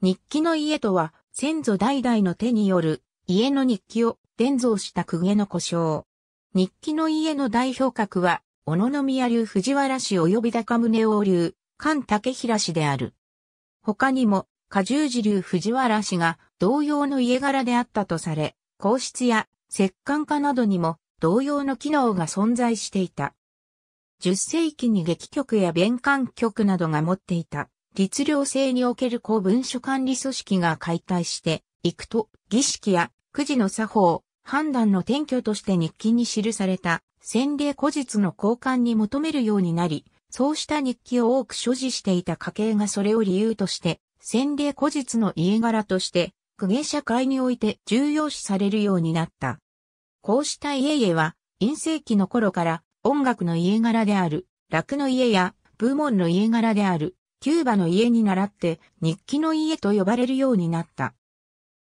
日記の家とは、先祖代々の手による家の日記を伝蔵した公家の故障。日記の家の代表格は、小野宮流藤原氏及び高宗王流、菅竹平氏である。他にも、下十字流藤原氏が同様の家柄であったとされ、皇室や摂関家などにも同様の機能が存在していた。10世紀に劇曲や弁観曲などが持っていた。律令制における公文書管理組織が解体していくと、儀式やくじの作法、判断の転居として日記に記された先例古実の交換に求めるようになり、そうした日記を多く所持していた家系がそれを理由として、先例古実の家柄として、公家社会において重要視されるようになった。こうした家々は、陰性期の頃から音楽の家柄である、楽の家や、部門の家柄である、キューバの家に倣って日記の家と呼ばれるようになった。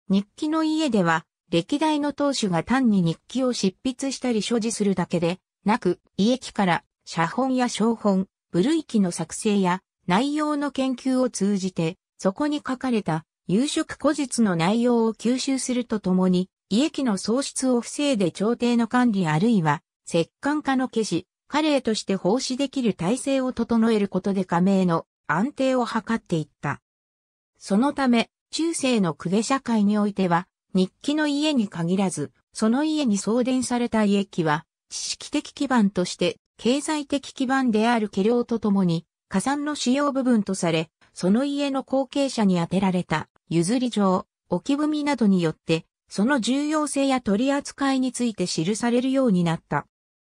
日記の家では、歴代の当主が単に日記を執筆したり所持するだけで、なく、家機から写本や小本、部類記の作成や内容の研究を通じて、そこに書かれた夕食古日の内容を吸収するとともに、家機の喪失を防いで朝廷の管理あるいは、摂関家の消し、カレーとして奉仕できる体制を整えることで加盟の安定を図っていった。そのため、中世の公家社会においては、日記の家に限らず、その家に送電された家記は、知識的基盤として経済的基盤である家領とともに、加算の主要部分とされ、その家の後継者に充てられた譲り状、置き踏などによって、その重要性や取り扱いについて記されるようになった。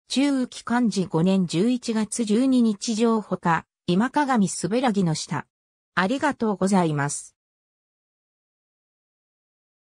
中期漢字5年11月12日上ほか、今鏡すべらぎの下。ありがとうございます。